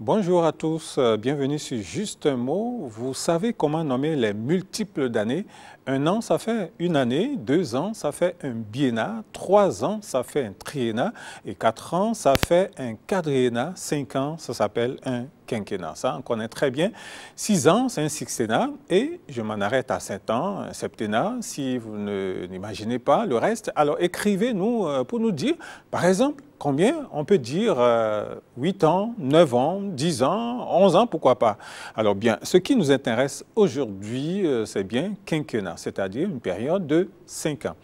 Bonjour à tous, euh, bienvenue sur Juste un mot. Vous savez comment nommer les multiples d'années. Un an, ça fait une année, deux ans, ça fait un biennat, trois ans, ça fait un triennat, et quatre ans, ça fait un quadriennat, cinq ans, ça s'appelle un quinquennat. Ça, on connaît très bien. Six ans, c'est un sixennat. et je m'en arrête à sept ans, un septennat, si vous n'imaginez pas le reste. Alors écrivez-nous euh, pour nous dire, par exemple, combien On peut dire 8 euh, ans, 9 ans, 10 ans, 11 ans, pourquoi pas Alors bien, ce qui nous intéresse aujourd'hui, euh, c'est bien quinquennat, c'est-à-dire une période de 5 ans.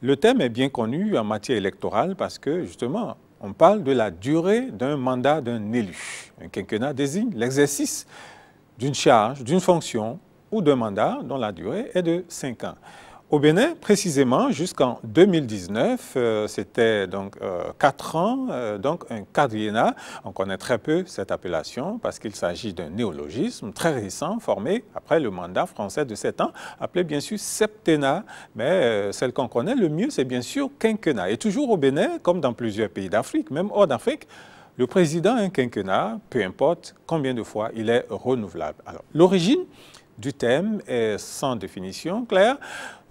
Le thème est bien connu en matière électorale parce que justement, on parle de la durée d'un mandat d'un élu. Un quinquennat désigne l'exercice d'une charge, d'une fonction ou d'un mandat dont la durée est de 5 ans. Au Bénin, précisément, jusqu'en 2019, euh, c'était donc euh, quatre ans, euh, donc un quadriennat. On connaît très peu cette appellation parce qu'il s'agit d'un néologisme très récent formé après le mandat français de sept ans, appelé bien sûr septennat, mais celle qu'on connaît le mieux, c'est bien sûr quinquennat. Et toujours au Bénin, comme dans plusieurs pays d'Afrique, même hors d'Afrique, le président un quinquennat, peu importe combien de fois, il est renouvelable. Alors, l'origine du thème est sans définition claire.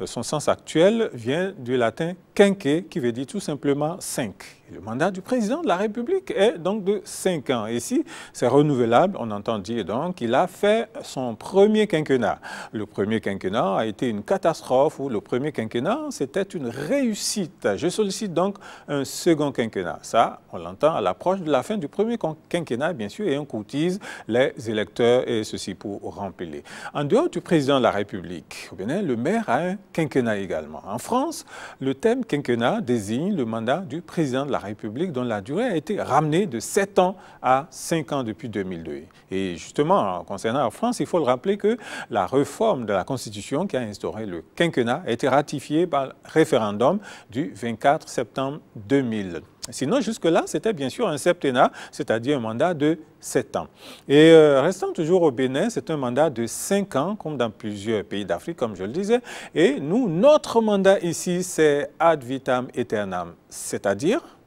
Euh, son sens actuel vient du latin quinqué, qui veut dire tout simplement cinq. Le mandat du président de la République est donc de cinq ans. Ici, si c'est renouvelable, on entend dire donc qu'il a fait son premier quinquennat. Le premier quinquennat a été une catastrophe ou le premier quinquennat, c'était une réussite. Je sollicite donc un second quinquennat. Ça, on l'entend à l'approche de la fin du premier quinquennat, bien sûr, et on courtise les électeurs, et ceci pour remplir. En dehors du président de la République, le maire a un quinquennat également. En France, le thème quinquennat désigne le mandat du président de la République dont la durée a été ramenée de 7 ans à 5 ans depuis 2002. Et justement, concernant la France, il faut le rappeler que la réforme de la Constitution qui a instauré le quinquennat a été ratifiée par le référendum du 24 septembre 2002. Sinon, jusque-là, c'était bien sûr un septennat, c'est-à-dire un mandat de sept ans. Et euh, restant toujours au Bénin, c'est un mandat de cinq ans, comme dans plusieurs pays d'Afrique, comme je le disais. Et nous, notre mandat ici, c'est ad vitam aeternam, c'est-à-dire